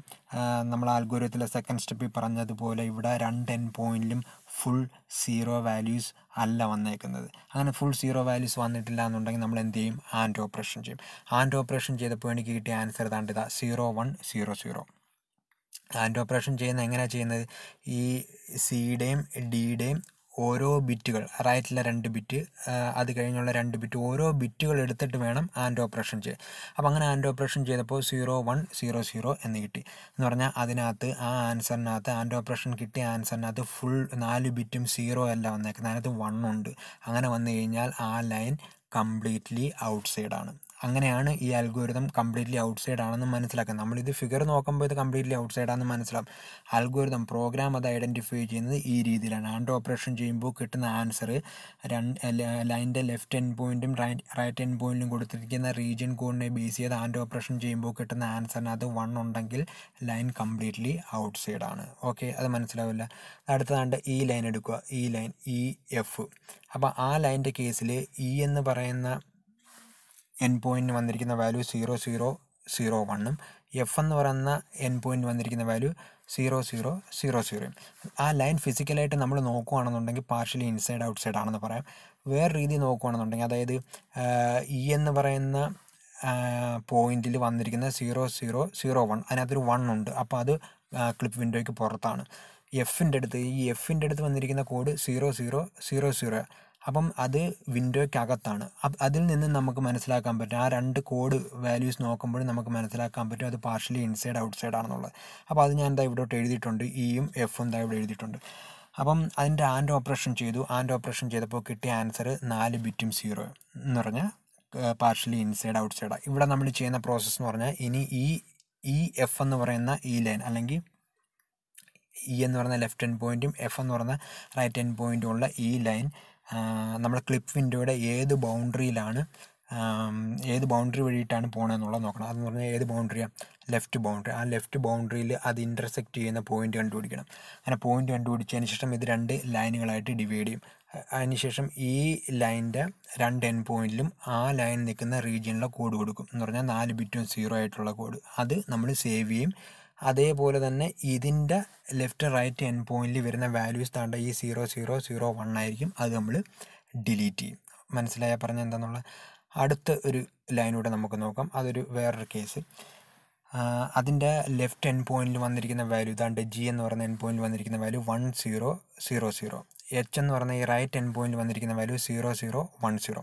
Speaker 1: നമ്മൾ ആൽഗോരത്തിലെ സെക്കൻഡ് സ്റ്റെപ്പിൽ പറഞ്ഞതുപോലെ ഇവിടെ രണ്ട് എൻ പോയിൻറ്റിലും ഫുൾ സീറോ വാല്യൂസ് അല്ല വന്നേക്കുന്നത് അങ്ങനെ ഫുൾ സീറോ വാല്യൂസ് വന്നിട്ടില്ല എന്നുണ്ടെങ്കിൽ നമ്മൾ എന്ത് ചെയ്യും ആൻഡ് ഓപ്പറേഷൻ ചെയ്യും ആൻഡ് ഓപ്പറേഷൻ ചെയ്തപ്പോൾ എനിക്ക് കിട്ടിയ ആൻസർ ഇതാ zero one zero zero and operation ചെയ്യുന്നത് എങ്ങനെയാണ് ചെയ്യുന്നത് ഈ സിയുടെയും ഡിയുടെയും ഓരോ ബിറ്റുകൾ റൈറ്റിലെ രണ്ട് ബിറ്റ് അത് കഴിഞ്ഞുള്ള രണ്ട് ബിറ്റ് ഓരോ ബിറ്റുകൾ എടുത്തിട്ട് വേണം ആൻഡ് ഓപ്പറേഷൻ ചെയ്യാൻ അപ്പോൾ അങ്ങനെ ആൻഡ് ഓപ്പറേഷൻ ചെയ്തപ്പോൾ സീറോ വൺ സീറോ സീറോ എന്ന് കിട്ടി എന്ന് പറഞ്ഞാൽ അതിനകത്ത് ആ ആൻസറിനകത്ത് ആൻഡ് ഓപ്പറേഷൻ കിട്ടിയ ആൻസറിനകത്ത് ഫുൾ നാല് ബിറ്റും സീറോ അല്ല വന്നേക്കുന്നത് അതിനകത്ത് വൺ ഉണ്ട് അങ്ങനെ വന്നു കഴിഞ്ഞാൽ ആ ലൈൻ കംപ്ലീറ്റ്ലി ഔട്ട് സൈഡാണ് അങ്ങനെയാണ് ഈ അൽഗോരിതം കംപ്ലീറ്റ്ലി ഔട്ട്സൈഡ് ആണെന്ന് നമ്മൾ നമ്മളിത് ഫിഗർ നോക്കുമ്പോൾ ഇത് കംപ്ലീറ്റ്ലി ഔട്ട്സൈഡ് ആണെന്ന് മനസ്സിലാവും അൽഗോരിതം പ്രോഗ്രാം അത് ഐഡൻറ്റിഫൈ ചെയ്യുന്നത് ഈ രീതിയിലാണ് ആൻഡ് ഓപ്പറേഷൻ ചെയ്യുമ്പോൾ കിട്ടുന്ന ആൻസർ രണ്ട് ലൈൻ്റെ ലെഫ്റ്റ് എൻഡ് പോയിൻറ്റും റൈറ്റ് എൻഡ് പോയിൻറ്റും കൊടുത്തിരിക്കുന്ന റീജിയൻ കോഡിനെ ബേസ് ചെയ്ത് ആൻഡ് ഓപ്പറേഷൻ ചെയ്യുമ്പോൾ കിട്ടുന്ന ആൻസറിന് അത് വൺ ഉണ്ടെങ്കിൽ ലൈൻ കംപ്ലീറ്റ്ലി ഔട്ട്സൈഡ് ആണ് ഓക്കെ അത് മനസ്സിലാവില്ല അടുത്തതാണ്ട് ഈ ലൈൻ എടുക്കുക ഈ ലൈൻ ഇ e എഫ് അപ്പോൾ ആ ലൈൻ്റെ കേസിൽ ഇ എന്ന് പറയുന്ന എൻ പോയിൻറ്റിന് വന്നിരിക്കുന്ന വാല്യൂ സീറോ സീറോ സീറോ വണ്ണും എഫ് എന്ന് പറയുന്ന എൻ പോയിന്റ് വന്നിരിക്കുന്ന വാല്യൂ സീറോ സീറോ സീറോ സീറോയും ആ ലൈൻ ഫിസിക്കലായിട്ട് നമ്മൾ നോക്കുകയാണെന്നുണ്ടെങ്കിൽ പാർഷ്യലി ഇൻസൈഡ് ഔട്ട്സൈഡ് ആണെന്ന് പറയാം വേറെ രീതി നോക്കുകയാണെന്നുണ്ടെങ്കിൽ അതായത് ഇ എന്ന് പറയുന്ന പോയിന്റിൽ വന്നിരിക്കുന്ന സീറോ സീറോ സീറോ വൺ അതിനകത്തൊരു വൺ ഉണ്ട് അപ്പോൾ അത് ക്ലിപ്പ് വിൻഡോയ്ക്ക് പുറത്താണ് എഫിൻ്റെ അടുത്ത് ഈ എഫിൻ്റെ അടുത്ത് വന്നിരിക്കുന്ന code zero zero zero zero അപ്പം അത് വിൻഡോയ്ക്കകത്താണ് അതിൽ നിന്ന് നമുക്ക് മനസ്സിലാക്കാൻ പറ്റും ആ രണ്ട് കോഡ് വാല്യൂസ് നോക്കുമ്പോൾ നമുക്ക് മനസ്സിലാക്കാൻ പറ്റും അത് പാർഷ്യലി ഇൻസൈഡ് ഔട്ട്സൈഡ് ആണെന്നുള്ളത് അപ്പോൾ അത് ഞാൻ എന്താ ഇവിടോട്ട് എഴുതിയിട്ടുണ്ട് ഇയും e എഫും എന്താ ഇവിടെ എഴുതിയിട്ടുണ്ട് അപ്പം അതിൻ്റെ ആൻഡ് ഓപ്പറേഷൻ ചെയ്തു ആൻഡ് ഓപ്പറേഷൻ ചെയ്തപ്പോൾ കിട്ടിയ ആൻസർ നാല് ബിറ്റും സീറോ എന്ന് പറഞ്ഞാൽ പാർഷ്യലി ഇൻസൈഡ് ഔട്ട്സൈഡ് ഇവിടെ നമ്മൾ ചെയ്യുന്ന പ്രോസസ്സ് എന്ന് പറഞ്ഞാൽ ഇനി ഈ ഇ എഫ് എന്ന് പറയുന്ന ഈ e ലൈൻ അല്ലെങ്കിൽ ഇ e എന്ന് പറയുന്ന ലെഫ്റ്റ് ഹാൻഡ് പോയിൻറ്റും എഫ് എന്ന് പറയുന്ന റൈറ്റ് ഹാൻഡ് പോയിൻറ്റും ഉള്ള ഈ ലൈൻ നമ്മുടെ ക്ലിപ്പ് വിൻഡോയുടെ ഏത് ബൗണ്ടറിയിലാണ് ഏത് ബൗണ്ടറി വഴിയിട്ടാണ് പോകണമെന്നുള്ളത് നോക്കണം അതെന്ന് പറഞ്ഞാൽ ഏത് ബൗണ്ടറിയാണ് ലെഫ്റ്റ് ബൗണ്ടറി ആ ലെഫ്റ്റ് ബൗണ്ടറിയിൽ അത് ഇൻ്റർസെക്റ്റ് ചെയ്യുന്ന പോയിന്റ് കണ്ടുപിടിക്കണം അങ്ങനെ പോയിന്റ് കണ്ടുപിടിച്ചതിന് ശേഷം ഇത് രണ്ട് ലൈനുകളായിട്ട് ഡിവൈഡ് ചെയ്യും അതിനുശേഷം ഈ ലൈനിൻ്റെ രണ്ട് എൻ പോയിന്റിലും ആ ലൈൻ നിൽക്കുന്ന റീജിയനിലെ കോഡ് കൊടുക്കും എന്ന് പറഞ്ഞാൽ നാല് ബിറ്റും സീറോ ആയിട്ടുള്ള കോഡ് അത് നമ്മൾ സേവ് ചെയ്യും അതേപോലെ തന്നെ ഇതിൻ്റെ ലെഫ്റ്റ് റൈറ്റ് എൻ പോയിന്റിൽ വരുന്ന വാല്യൂസ് താണ്ട ഈ സീറോ സീറോ സീറോ വൺ ആയിരിക്കും അത് നമ്മൾ ഡിലീറ്റ് ചെയ്യും മനസ്സിലായ പറഞ്ഞ എന്താണെന്നുള്ള അടുത്ത ഒരു ലൈനൂടെ നമുക്ക് നോക്കാം അതൊരു വേറൊരു കേസ് അതിൻ്റെ ലെഫ്റ്റ് എൻ പോയിന്റിൽ വന്നിരിക്കുന്ന വാല്യൂ ഇതാണ്ട് ജി എന്ന് പറയുന്ന എൻ പോയിന്റിൽ വന്നിരിക്കുന്ന value one zero zero zero H എന്ന് പറയുന്ന ഈ റൈറ്റ് എൻ പോയിന്റിൽ വന്നിരിക്കുന്ന value zero zero one zero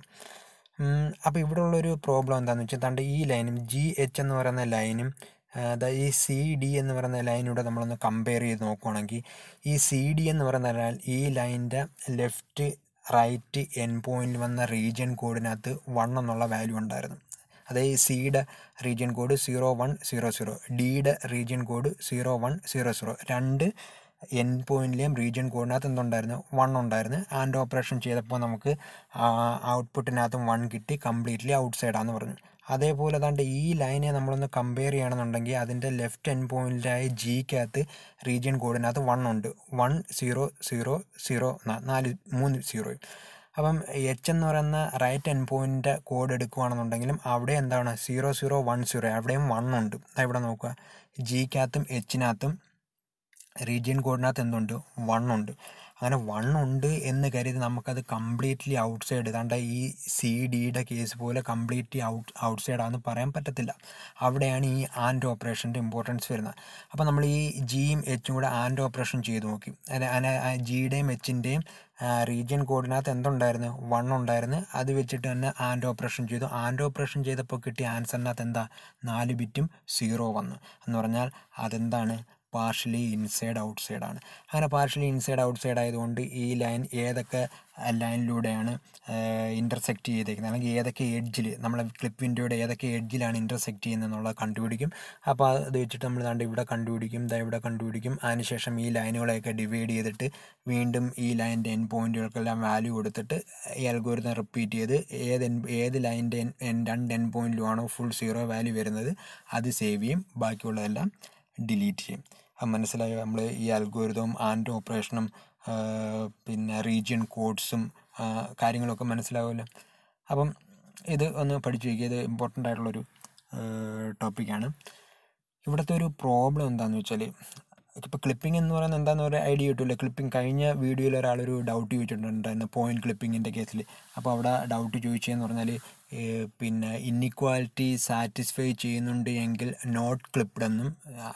Speaker 1: അപ്പോൾ ഇവിടെ ഉള്ളൊരു പ്രോബ്ലം എന്താണെന്ന് വെച്ചാൽ താണ്ട് ഈ ലൈനും ജി എച്ച് എന്ന് പറയുന്ന ലൈനും അതായത് ഈ സി ഡി എന്ന് പറയുന്ന ലൈനിലൂടെ നമ്മളൊന്ന് കമ്പയർ ചെയ്ത് നോക്കുകയാണെങ്കിൽ ഈ സി ഡി എന്ന് പറയുന്ന ഈ ലൈനിൻ്റെ ലെഫ്റ്റ് റൈറ്റ് എൻ പോയിന്റിൽ വന്ന റീജിയൻ കോഡിനകത്ത് വൺ എന്നുള്ള വാല്യൂ ഉണ്ടായിരുന്നു അതായത് സിയുടെ region code zero one zero zero ഡിയുടെ region code zero one zero zero രണ്ട് എൻ പോയിന്റിലെയും റീജിയൻ കോഡിനകത്ത് എന്തുണ്ടായിരുന്നു വൺ ഉണ്ടായിരുന്നു ആൻഡ് ഓപ്പറേഷൻ ചെയ്തപ്പോൾ നമുക്ക് ഔട്ട്പുട്ടിനകത്തും വൺ കിട്ടി കംപ്ലീറ്റ്ലി ഔട്ട് സൈഡാന്ന് പറഞ്ഞു അതേപോലെ ദാണ്ട് ഈ ലൈനെ നമ്മളൊന്ന് കമ്പയർ ചെയ്യണമെന്നുണ്ടെങ്കിൽ അതിൻ്റെ ലെഫ്റ്റ് എൻഡ് പോയിൻറ്റിലായ ജിക്കകത്ത് റീജിയൻ കോഡിനകത്ത് വൺ ഉണ്ട് വൺ സീറോ സീറോ സീറോ നാല് മൂന്ന് സീറോ അപ്പം എച്ച് എന്ന് പറയുന്ന റൈറ്റ് എൻഡ് പോയിൻ്റ് കോഡ് എടുക്കുകയാണെന്നുണ്ടെങ്കിലും അവിടെ എന്താണ് സീറോ സീറോ വൺ സീറോ അവിടെയും വൺ ഉണ്ട് ഇവിടെ നോക്കുക ജിക്കകത്തും എച്ചിനകത്തും റീജിയൻ കോഡിനകത്ത് എന്തുണ്ട് വൺ ഉണ്ട് അങ്ങനെ വൺ ഉണ്ട് എന്ന് കരുതി നമുക്കത് കംപ്ലീറ്റ്ലി ഔട്ട് സൈഡ് കണ്ട ഈ സി ഡിയുടെ കേസ് പോലെ കംപ്ലീറ്റ്ലി ഔട്ട് ഔട്ട് സൈഡാണെന്ന് പറയാൻ പറ്റത്തില്ല അവിടെയാണ് ഈ ആൻഡ് ഓപ്പറേഷൻ്റെ ഇമ്പോർട്ടൻസ് വരുന്നത് അപ്പോൾ നമ്മൾ ഈ ജിയും എച്ചും കൂടെ ആൻഡ് ഓപ്പറേഷൻ ചെയ്ത് നോക്കി അല്ല ജിയുടെയും എച്ചിൻ്റെയും റീജിയൻ കോഡിനകത്ത് എന്തുണ്ടായിരുന്നു വൺ ഉണ്ടായിരുന്നു അത് വെച്ചിട്ട് തന്നെ ആൻഡ് ഓപ്പറേഷൻ ചെയ്തു ആൻഡ് ഓപ്പറേഷൻ ചെയ്തപ്പോൾ കിട്ടിയ ആൻസറിനകത്ത് എന്താ നാല് ബിറ്റും സീറോ വന്നു എന്ന് പറഞ്ഞാൽ അതെന്താണ് പാർഷ്യലി ഇൻസൈഡ് ഔട്ട്സൈഡ് ആണ് അങ്ങനെ പാർഷ്യലി ഇൻസൈഡ് ഔട്ട്സൈഡ് ആയതുകൊണ്ട് ഈ ലൈൻ ഏതൊക്കെ ലൈനിലൂടെയാണ് ഇൻ്റർസെക്റ്റ് ചെയ്തേക്കുന്നത് അല്ലെങ്കിൽ ഏതൊക്കെ എഡ്ജിൽ നമ്മളെ ക്ലിപ്പ് വിൻഡോയുടെ ഏതൊക്കെ എഡ്ജിലാണ് ഇൻ്റർസെക്റ്റ് ചെയ്യുന്നത് എന്നുള്ളത് കണ്ടുപിടിക്കും അപ്പോൾ അത് വെച്ചിട്ട് നമ്മൾ ദാണ്ട് ഇവിടെ കണ്ടുപിടിക്കും ദ ഇവിടെ കണ്ടുപിടിക്കും അതിനുശേഷം ഈ ലൈനുകളെയൊക്കെ ഡിവൈഡ് ചെയ്തിട്ട് വീണ്ടും ഈ ലൈൻ്റെ എൻ പോയിൻറ്റുകൾക്കെല്ലാം വാല്യൂ കൊടുത്തിട്ട് ഈ അൽഗോരിതം റിപ്പീറ്റ് ചെയ്ത് ഏത് എൻ ഏത് ലൈൻ്റെ എൻ രണ്ട് എൻ പോയിൻറ്റിലുമാണോ ഫുൾ സീറോ വാല്യൂ വരുന്നത് അത് സേവ് ചെയ്യും ബാക്കിയുള്ളതെല്ലാം ഡിലീറ്റ് ചെയ്യും മനസ്സിലായോ നമ്മൾ ഈ അൽഗോരിതവും ആൻഡ് ഓപ്പറേഷനും പിന്നെ റീജിയൻ കോഡ്സും കാര്യങ്ങളൊക്കെ മനസ്സിലാവുമല്ലോ അപ്പം ഇത് ഒന്ന് പഠിച്ചു വയ്ക്കുക ഇത് ഇമ്പോർട്ടൻ്റ് ആയിട്ടുള്ളൊരു ടോപ്പിക്കാണ് ഇവിടുത്തെ ഒരു പ്രോബ്ലം എന്താണെന്ന് വെച്ചാൽ ഇപ്പോൾ ക്ലിപ്പിംഗ് എന്ന് പറയുന്നത് എന്താണെന്ന് ഒരു ഐഡിയ കിട്ടില്ല ക്ലിപ്പിംഗ് കഴിഞ്ഞ വീഡിയോയിൽ ഒരാളൊരു ഡൗട്ട് ചോദിച്ചിട്ടുണ്ടായിരുന്നു പോയിന്റ് ക്ലിപ്പിങ്ങിൻ്റെ കേസിൽ അപ്പോൾ അവിടെ ഡൗട്ട് ചോദിച്ചതെന്ന് പറഞ്ഞാൽ പിന്നെ ഇന്നിക്വാലിറ്റി സാറ്റിസ്ഫൈ ചെയ്യുന്നുണ്ട് എങ്കിൽ നോട്ട് ക്ലിപ്പ്ഡ് എന്നും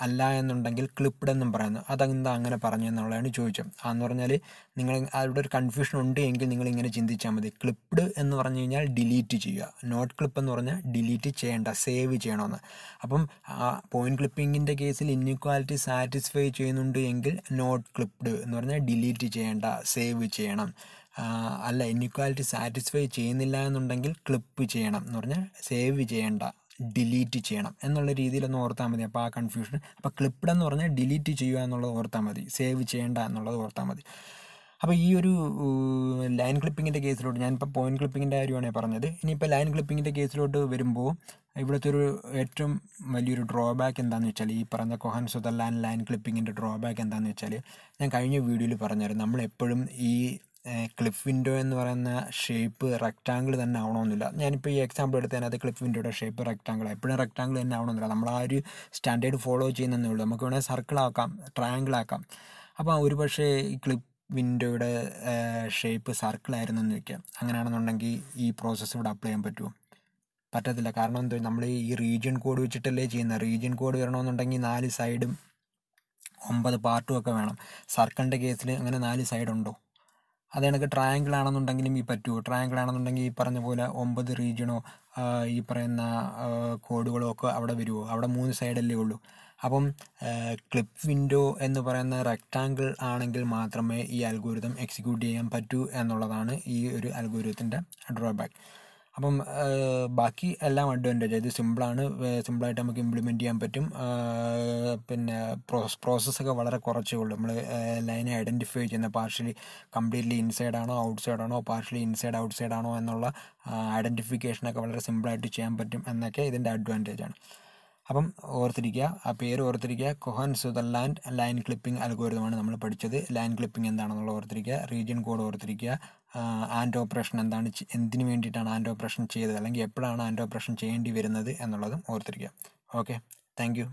Speaker 1: അല്ല എന്നുണ്ടെങ്കിൽ ക്ലിപ്പ്ഡ് എന്നും പറയുന്നു അതെന്താ അങ്ങനെ പറഞ്ഞു എന്നുള്ളതാണ് ചോദിച്ചത് അതെന്ന് പറഞ്ഞാൽ നിങ്ങൾ അവിടെ ഒരു കൺഫ്യൂഷൻ ഉണ്ട് എങ്കിൽ നിങ്ങൾ ഇങ്ങനെ ചിന്തിച്ചാൽ മതി ക്ലിപ്ഡ് എന്ന് പറഞ്ഞു കഴിഞ്ഞാൽ ഡിലീറ്റ് ചെയ്യുക നോട്ട് ക്ലിപ്പ് എന്ന് പറഞ്ഞാൽ ഡിലീറ്റ് ചെയ്യേണ്ട സേവ് ചെയ്യണമെന്ന് അപ്പം പോയിന്റ് ക്ലിപ്പിങ്ങിൻ്റെ കേസിൽ ഇന്നിക്വാലിറ്റി സാറ്റിസ്ഫൈ ചെയ്യുന്നുണ്ട് എങ്കിൽ നോട്ട് ക്ലിപ്ഡ് എന്ന് പറഞ്ഞാൽ ഡിലീറ്റ് ചെയ്യേണ്ട സേവ് ചെയ്യണം അല്ല ഇൻഇക്വാലിറ്റി സാറ്റിസ്ഫൈ ചെയ്യുന്നില്ല എന്നുണ്ടെങ്കിൽ ക്ലിപ്പ് ചെയ്യണം എന്ന് പറഞ്ഞാൽ സേവ് ചെയ്യേണ്ട ഡിലീറ്റ് ചെയ്യണം എന്നുള്ള രീതിയിലൊന്ന് ഓർത്താൽ മതി അപ്പോൾ ആ കൺഫ്യൂഷൻ അപ്പോൾ ക്ലിപ്പ്ഡ് എന്ന് പറഞ്ഞാൽ ഡിലീറ്റ് ചെയ്യുക എന്നുള്ളത് ഓർത്താൽ മതി സേവ് ചെയ്യേണ്ട എന്നുള്ളത് ഓർത്താൽ മതി അപ്പോൾ ഈ ഒരു ലൈൻ ക്ലിപ്പിങ്ങിൻ്റെ കേസിലോട്ട് ഞാനിപ്പോൾ പോയിന്റ് ക്ലിപ്പിങ്ങിൻ്റെ കാര്യമാണ് പറഞ്ഞത് ഇനിയിപ്പോൾ ലൈൻ ക്ലിപ്പിങ്ങിൻ്റെ കേസിലോട്ട് വരുമ്പോൾ ഇവിടുത്തെ ഒരു ഏറ്റവും വലിയൊരു ഡ്രോബാക്ക് എന്താണെന്ന് വെച്ചാൽ ഈ പറഞ്ഞ കൊഹൻ സുതല്ലാൻ ലൈൻ ക്ലിപ്പിങ്ങിൻ്റെ ഡ്രോബാക്ക് എന്താണെന്ന് വെച്ചാൽ ഞാൻ കഴിഞ്ഞ വീഡിയോയിൽ പറഞ്ഞായിരുന്നു നമ്മളെപ്പോഴും ഈ ക്ലിപ്പ് വിൻഡോ എന്ന് പറയുന്ന ഷേപ്പ് റെക്റ്റാങ്കിൾ തന്നെ ആവണമെന്നില്ല ഞാനിപ്പോൾ ഈ എക്സാമ്പിൾ അത് ക്ലിപ്പ് വിൻഡോയുടെ ഷേപ്പ് റെക്റ്റാങ്കിൾ എപ്പോഴും റെക്റ്റാങ്കിൾ തന്നെ ആവണമെന്നില്ല നമ്മൾ ആ ഒരു സ്റ്റാൻഡേർഡ് ഫോളോ ചെയ്യുന്നതേ ഉള്ളൂ നമുക്ക് വേണമെങ്കിൽ ട്രയാങ്കിൾ ആക്കാം അപ്പോൾ ഒരു പക്ഷേ ഈ ക്ലിപ്പ് വിൻഡോയുടെ ഷേപ്പ് സർക്കിളായിരുന്നു എന്ന് വയ്ക്കാം അങ്ങനെയാണെന്നുണ്ടെങ്കിൽ ഈ പ്രോസസ്സ് ഇവിടെ അപ്ലൈ ചെയ്യാൻ പറ്റുമോ പറ്റത്തില്ല കാരണം എന്താ നമ്മൾ ഈ റീജിയൻ കോഡ് വെച്ചിട്ടല്ലേ ചെയ്യുന്നത് റീജിയൻ കോഡ് വരണമെന്നുണ്ടെങ്കിൽ നാല് സൈഡും ഒമ്പത് പാർട്ടും ഒക്കെ വേണം സർക്കിളിൻ്റെ കേസിൽ അങ്ങനെ നാല് സൈഡുണ്ടോ അത് കണക്ക് ട്രയാങ്കിൾ ആണെന്നുണ്ടെങ്കിലും ഈ പറ്റുമോ ട്രയാങ്കിൾ ആണെന്നുണ്ടെങ്കിൽ ഈ പറഞ്ഞ പോലെ ഒമ്പത് റീജിയണോ ഈ പറയുന്ന കോഡുകളോ ഒക്കെ അവിടെ വരുമോ അവിടെ മൂന്ന് സൈഡല്ലേ ഉള്ളൂ അപ്പം ക്ലിപ്പ് വിൻഡോ എന്ന് പറയുന്ന റെക്റ്റാങ്കിൾ ആണെങ്കിൽ മാത്രമേ ഈ അൽഗോരിതം എക്സിക്യൂട്ട് ചെയ്യാൻ പറ്റൂ എന്നുള്ളതാണ് ഈ ഒരു അൽഗോരിതത്തിൻ്റെ ഡ്രോബാക്ക് അപ്പം ബാക്കി എല്ലാം അഡ്വാൻറ്റേജ് ഇത് സിമ്പിളാണ് സിമ്പിളായിട്ട് നമുക്ക് ഇംപ്ലിമെൻ്റ് ചെയ്യാൻ പറ്റും പിന്നെ പ്രോസ് പ്രോസസ്സൊക്കെ വളരെ കുറച്ചേ ഉള്ളൂ നമ്മൾ ലൈനെ ഐഡൻറ്റിഫൈ ചെയ്യുന്ന പാർഷ്യലി കംപ്ലീറ്റ്ലി ഇൻസൈഡ് ആണോ ഔട്ട്സൈഡ് ആണോ പാർഷ്യലി ഇൻസൈഡ് ഔട്ട്സൈഡ് ആണോ എന്നുള്ള ഐഡൻറ്റിഫിക്കേഷനൊക്കെ വളരെ സിമ്പിളായിട്ട് ചെയ്യാൻ പറ്റും എന്നൊക്കെ ഇതിൻ്റെ അഡ്വാൻറ്റേജ് ആണ് അപ്പം ഓർത്തിരിക്കുക ആ പേര് ഓർത്തിരിക്കുക കൊഹൻ സ്വിറ്റ്സർലാൻഡ് ലൈൻ ക്ലിപ്പിംഗ് അൽഗോരിതമാണ് നമ്മൾ പഠിച്ചത് ലൈൻ ക്ലിപ്പിംഗ് എന്താണെന്നുള്ളത് ഓർത്തിരിക്കുക റീജിയൻ കോഡ് ഓർത്തിരിക്കുക ആൻഡ് ഓപ്പറേഷൻ എന്താണ് എന്തിനു വേണ്ടിയിട്ടാണ് ആൻഡ് ഓപ്പറേഷൻ ചെയ്തത് അല്ലെങ്കിൽ എപ്പോഴാണ് ആൻഡ് ഓപ്പറേഷൻ ചെയ്യേണ്ടി വരുന്നത് എന്നുള്ളതും ഓർത്തിരിക്കുക ഓക്കെ താങ്ക്